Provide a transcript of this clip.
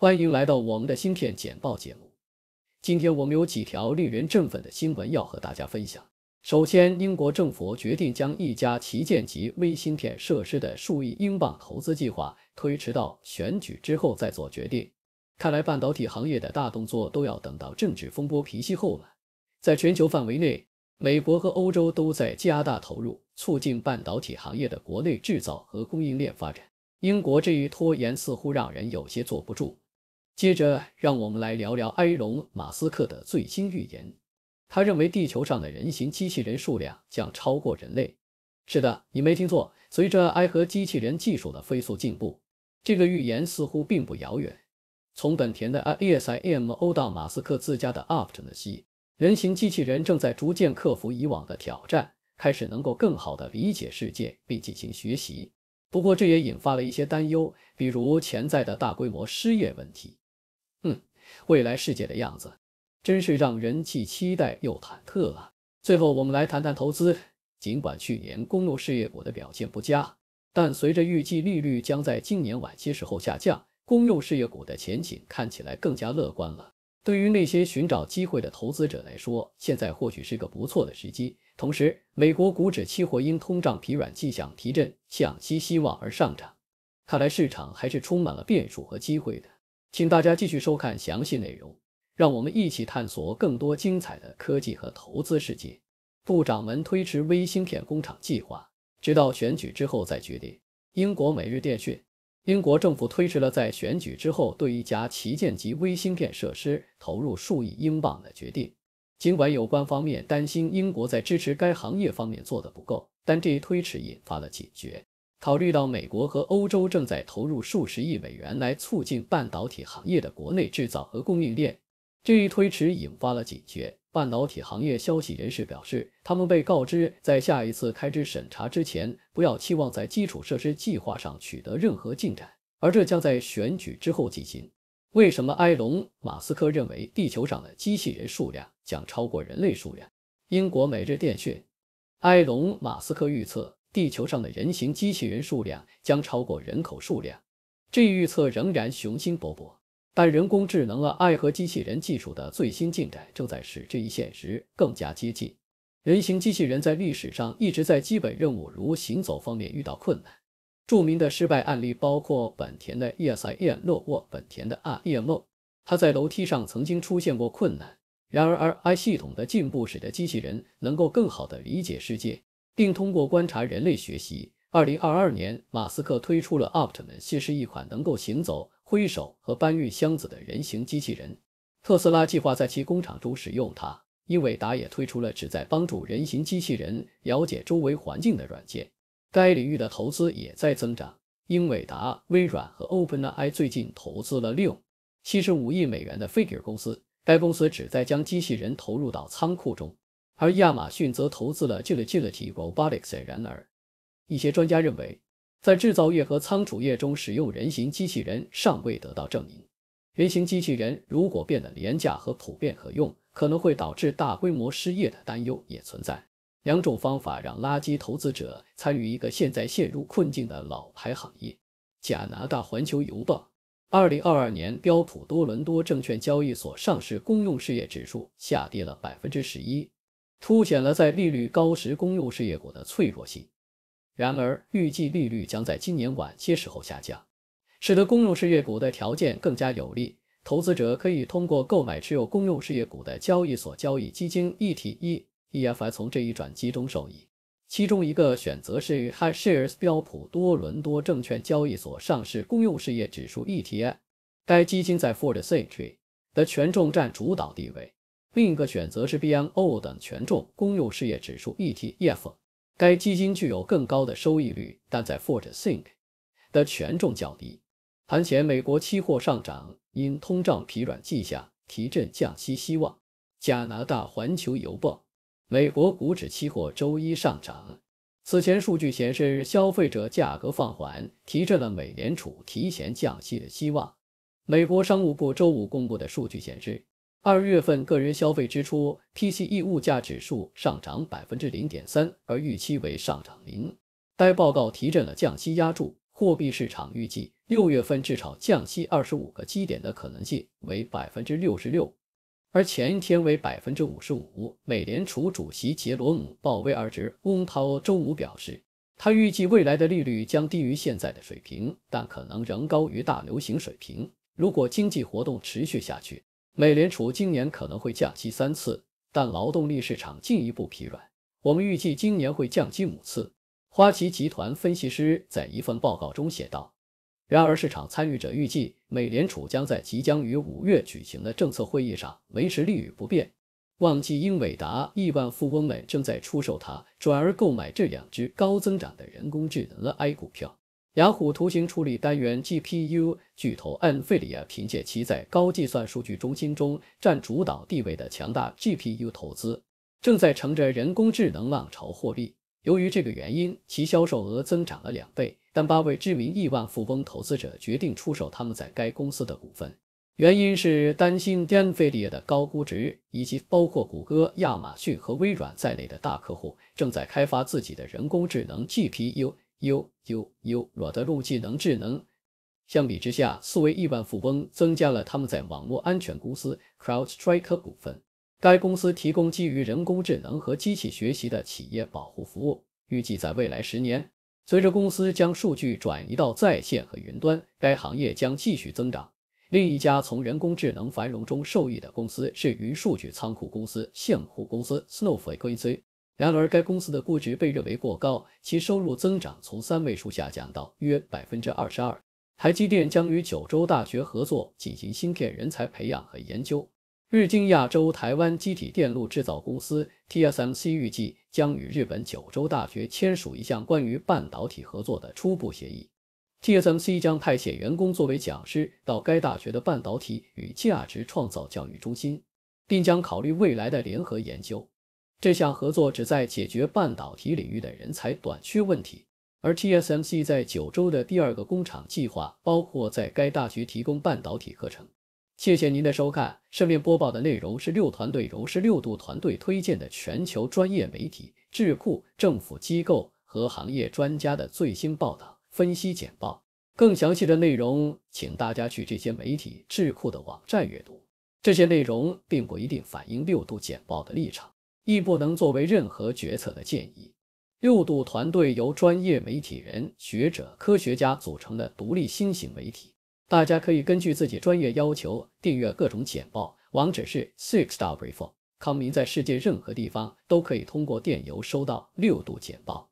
欢迎来到我们的芯片简报节目。今天我们有几条令人振奋的新闻要和大家分享。首先，英国政府决定将一家旗舰级微芯片设施的数亿英镑投资计划推迟到选举之后再做决定。看来半导体行业的大动作都要等到政治风波平息后了。在全球范围内，美国和欧洲都在加大投入，促进半导体行业的国内制造和供应链发展。英国这一拖延似乎让人有些坐不住。接着，让我们来聊聊埃隆·马斯克的最新预言。他认为，地球上的人形机器人数量将超过人类。是的，你没听错。随着 AI 和机器人技术的飞速进步，这个预言似乎并不遥远。从本田的 ASIMO 到马斯克自家的 Optimus，人形机器人正在逐渐克服以往的挑战，开始能够更好地理解世界并进行学习。不过，这也引发了一些担忧，比如潜在的大规模失业问题。未来世界的样子，真是让人既期待又忐忑啊！最后，我们来谈谈投资。尽管去年公用事业股的表现不佳，但随着预计利率将在今年晚期时候下降，公用事业股的前景看起来更加乐观了。对于那些寻找机会的投资者来说，现在或许是个不错的时机。同时，美国股指期货因通胀疲软迹象提振、向息希望而上涨，看来市场还是充满了变数和机会的。请大家继续收看详细内容，让我们一起探索更多精彩的科技和投资世界。部长们推迟微芯片工厂计划，直到选举之后再决定。英国每日电讯：英国政府推迟了在选举之后对一家旗舰级微芯片设施投入数亿英镑的决定，尽管有关方面担心英国在支持该行业方面做的不够，但这一推迟引发了警觉。考虑到美国和欧洲正在投入数十亿美元来促进半导体行业的国内制造和供应链，这一推迟引发了警觉。半导体行业消息人士表示，他们被告知在下一次开支审查之前，不要期望在基础设施计划上取得任何进展，而这将在选举之后进行。为什么埃隆·马斯克认为地球上的机器人数量将超过人类数量？英国每日电讯，埃隆·马斯克预测。地球上的人形机器人数量将超过人口数量，这一预测仍然雄心勃勃。但人工智能了爱和机器人技术的最新进展正在使这一现实更加接近。人形机器人在历史上一直在基本任务如行走方面遇到困难，著名的失败案例包括本田的 Yesi m 落沃本田的 r e m o 它在楼梯上曾经出现过困难。然而，AI 系统的进步使得机器人能够更好地理解世界。并通过观察人类学习。2022年，马斯克推出了 Optimus，是一款能够行走、挥手和搬运箱子的人形机器人。特斯拉计划在其工厂中使用它。英伟达也推出了旨在帮助人形机器人了解周围环境的软件。该领域的投资也在增长。英伟达、微软和 OpenAI 最近投资了六七十五亿美元的 Figure 公司，该公司旨在将机器人投入到仓库中。而亚马逊则投资了 g i l l Robotics。然而，一些专家认为，在制造业和仓储业中使用人形机器人尚未得到证明。人形机器人如果变得廉价和普遍可用，可能会导致大规模失业的担忧也存在。两种方法让垃圾投资者参与一个现在陷入困境的老牌行业。加拿大《环球邮报》，二零二二年标普多伦多证券交易所上市公用事业指数下跌了百分之十一。凸显了在利率高时公用事业股的脆弱性。然而，预计利率将在今年晚些时候下降，使得公用事业股的条件更加有利。投资者可以通过购买持有公用事业股的交易所交易基金 ETF，e 从这一转机中受益。其中一个选择是 High Shares 标普多伦多证券交易所上市公用事业指数 ETF，该基金在 Fortune 的权重占主导地位。另一个选择是 BMO 等权重公用事业指数 ETF，该基金具有更高的收益率，但在 f o r t i n k 的权重较低。盘前，美国期货上涨，因通胀疲软迹象提振降息希望。加拿大环球邮报：美国股指期货周一上涨。此前数据显示，消费者价格放缓提振了美联储提前降息的希望。美国商务部周五公布的数据显示。二月份个人消费支出 （PCE） 物价指数上涨百分之零点三，而预期为上涨零。该报告提振了降息压注，货币市场预计六月份至少降息二十五个基点的可能性为百分之六十六，而前一天为百分之五十五。美联储主席杰罗姆·鲍威尔翁涛周五表示，他预计未来的利率将低于现在的水平，但可能仍高于大流行水平。如果经济活动持续下去。美联储今年可能会降息三次，但劳动力市场进一步疲软，我们预计今年会降息五次。花旗集团分析师在一份报告中写道。然而，市场参与者预计美联储将在即将于五月举行的政策会议上维持利率不变。旺季，英伟达亿万富翁们正在出售它，转而购买这两只高增长的人工智能 AI 股票。雅虎图形处理单元 GPU 巨头 NVIDIA 凭借其在高计算数据中心中占主导地位的强大 GPU 投资，正在乘着人工智能浪潮获利。由于这个原因，其销售额增长了两倍。但八位知名亿万富翁投资者决定出售他们在该公司的股份，原因是担心 NVIDIA 的高估值，以及包括谷歌、亚马逊和微软在内的大客户正在开发自己的人工智能 GPU。U U U。罗德路技能智能。相比之下，四位亿万富翁增加了他们在网络安全公司 CrowdStrike 股份。该公司提供基于人工智能和机器学习的企业保护服务。预计在未来十年，随着公司将数据转移到在线和云端，该行业将继续增长。另一家从人工智能繁荣中受益的公司是云数据仓库公司。现货公司 Snowflake。然而，该公司的估值被认为过高，其收入增长从三位数下降到约百分之二十二。台积电将与九州大学合作进行芯片人才培养和研究。日经亚洲台湾机体电路制造公司 TSMC 预计将与日本九州大学签署一项关于半导体合作的初步协议。TSMC 将派遣员工作为讲师到该大学的半导体与价值创造教育中心，并将考虑未来的联合研究。这项合作旨在解决半导体领域的人才短缺问题，而 TSMC 在九州的第二个工厂计划包括在该大学提供半导体课程。谢谢您的收看。上面播报的内容是六团队、柔氏六度团队推荐的全球专业媒体、智库、政府机构和行业专家的最新报道、分析简报。更详细的内容，请大家去这些媒体、智库的网站阅读。这些内容并不一定反映六度简报的立场。亦不能作为任何决策的建议。六度团队由专业媒体人、学者、科学家组成的独立新型媒体，大家可以根据自己专业要求订阅各种简报，网址是 s i x s t g r e e c o m 康明在世界任何地方都可以通过电邮收到六度简报。